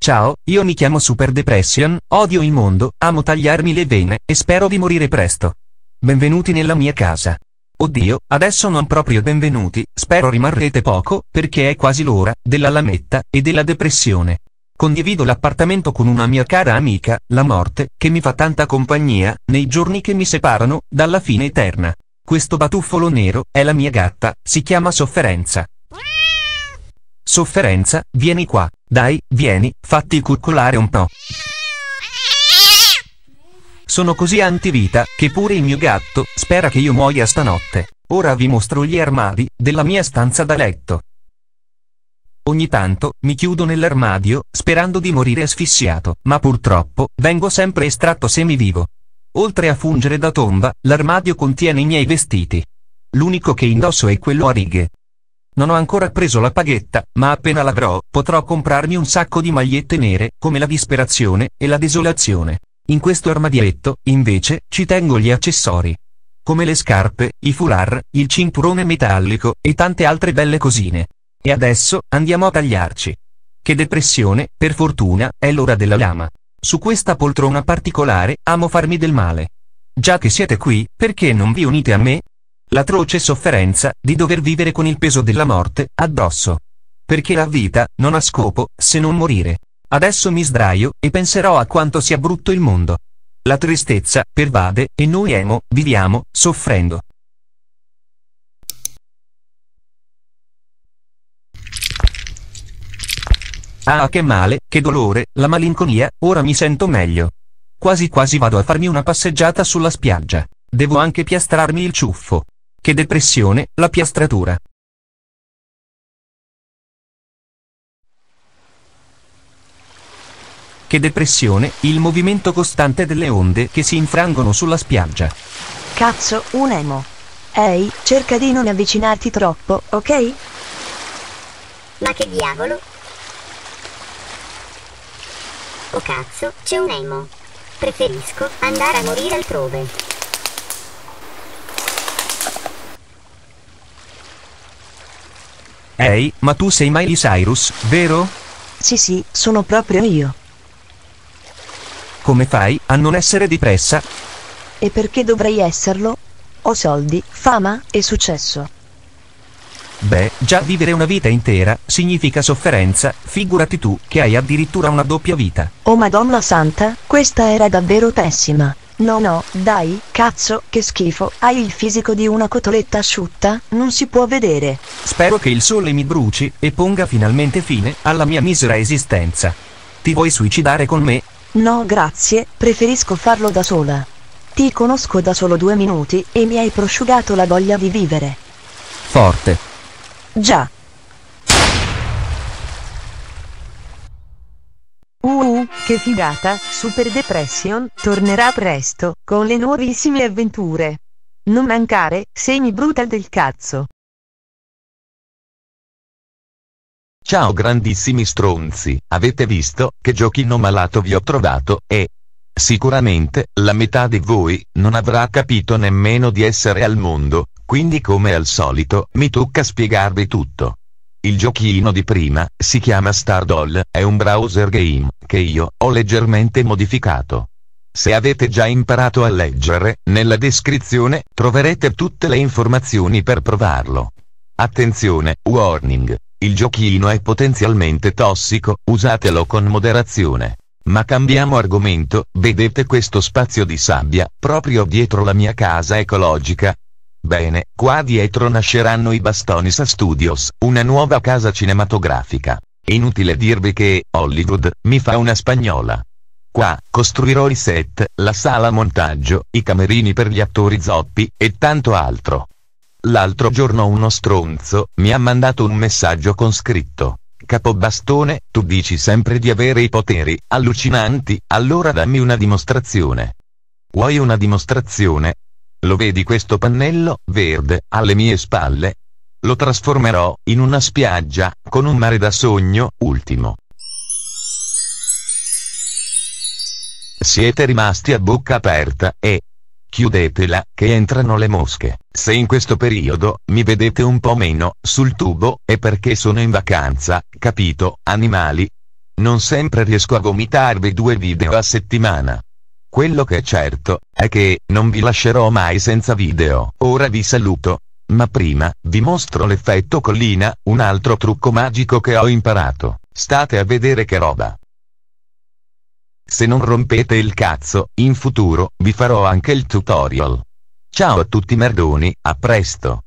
Ciao, io mi chiamo Super Depression, odio il mondo, amo tagliarmi le vene, e spero di morire presto. Benvenuti nella mia casa. Oddio, adesso non proprio benvenuti, spero rimarrete poco, perché è quasi l'ora, della lametta, e della depressione. Condivido l'appartamento con una mia cara amica, la morte, che mi fa tanta compagnia, nei giorni che mi separano, dalla fine eterna. Questo batuffolo nero, è la mia gatta, si chiama Sofferenza. Sofferenza, vieni qua, dai, vieni, fatti cuccolare un po'. Sono così antivita, che pure il mio gatto, spera che io muoia stanotte. Ora vi mostro gli armadi, della mia stanza da letto. Ogni tanto, mi chiudo nell'armadio, sperando di morire asfissiato, ma purtroppo, vengo sempre estratto semivivo. Oltre a fungere da tomba, l'armadio contiene i miei vestiti. L'unico che indosso è quello a righe. Non ho ancora preso la paghetta, ma appena l'avrò, potrò comprarmi un sacco di magliette nere, come la disperazione e la desolazione. In questo armadietto, invece, ci tengo gli accessori. Come le scarpe, i foulard, il cinturone metallico e tante altre belle cosine. E adesso, andiamo a tagliarci. Che depressione, per fortuna, è l'ora della lama. Su questa poltrona particolare, amo farmi del male. Già che siete qui, perché non vi unite a me? L'atroce sofferenza, di dover vivere con il peso della morte, addosso. Perché la vita, non ha scopo, se non morire. Adesso mi sdraio, e penserò a quanto sia brutto il mondo. La tristezza, pervade, e noi emo, viviamo, soffrendo. Ah, ah che male, che dolore, la malinconia, ora mi sento meglio. Quasi quasi vado a farmi una passeggiata sulla spiaggia. Devo anche piastrarmi il ciuffo. Che depressione, la piastratura. Che depressione, il movimento costante delle onde che si infrangono sulla spiaggia. Cazzo, un emo. Ehi, cerca di non avvicinarti troppo, ok? Ma che diavolo? Oh cazzo, c'è un emo. Preferisco andare a morire altrove. Eh. Ehi, hey, ma tu sei Miley Cyrus, vero? Sì sì, sono proprio io. Come fai a non essere depressa? E perché dovrei esserlo? Ho soldi, fama e successo. Beh, già vivere una vita intera significa sofferenza, figurati tu che hai addirittura una doppia vita. Oh Madonna Santa, questa era davvero pessima. No no, dai, cazzo, che schifo, hai il fisico di una cotoletta asciutta, non si può vedere. Spero che il sole mi bruci e ponga finalmente fine alla mia misera esistenza. Ti vuoi suicidare con me? No grazie, preferisco farlo da sola. Ti conosco da solo due minuti e mi hai prosciugato la voglia di vivere. Forte. Già. Uh, che figata, Super Depression tornerà presto, con le nuovissime avventure. Non mancare, semi brutal del cazzo. Ciao grandissimi stronzi, avete visto, che giochino malato vi ho trovato, e... Sicuramente, la metà di voi, non avrà capito nemmeno di essere al mondo, quindi come al solito, mi tocca spiegarvi tutto. Il giochino di prima, si chiama Stardoll, è un browser game, che io, ho leggermente modificato. Se avete già imparato a leggere, nella descrizione, troverete tutte le informazioni per provarlo. Attenzione, warning. Il giochino è potenzialmente tossico, usatelo con moderazione. Ma cambiamo argomento, vedete questo spazio di sabbia, proprio dietro la mia casa ecologica, Bene, qua dietro nasceranno i Bastonis Studios, una nuova casa cinematografica. Inutile dirvi che, Hollywood, mi fa una spagnola. Qua, costruirò i set, la sala montaggio, i camerini per gli attori zoppi, e tanto altro. L'altro giorno uno stronzo, mi ha mandato un messaggio con scritto. Capobastone, tu dici sempre di avere i poteri, allucinanti, allora dammi una dimostrazione. Vuoi una dimostrazione? Lo vedi questo pannello, verde, alle mie spalle? Lo trasformerò, in una spiaggia, con un mare da sogno, ultimo. Siete rimasti a bocca aperta, e... Chiudetela, che entrano le mosche. Se in questo periodo, mi vedete un po' meno, sul tubo, è perché sono in vacanza, capito, animali? Non sempre riesco a vomitarvi due video a settimana. Quello che è certo, è che non vi lascerò mai senza video. Ora vi saluto. Ma prima, vi mostro l'effetto collina, un altro trucco magico che ho imparato. State a vedere che roba. Se non rompete il cazzo, in futuro, vi farò anche il tutorial. Ciao a tutti merdoni, a presto.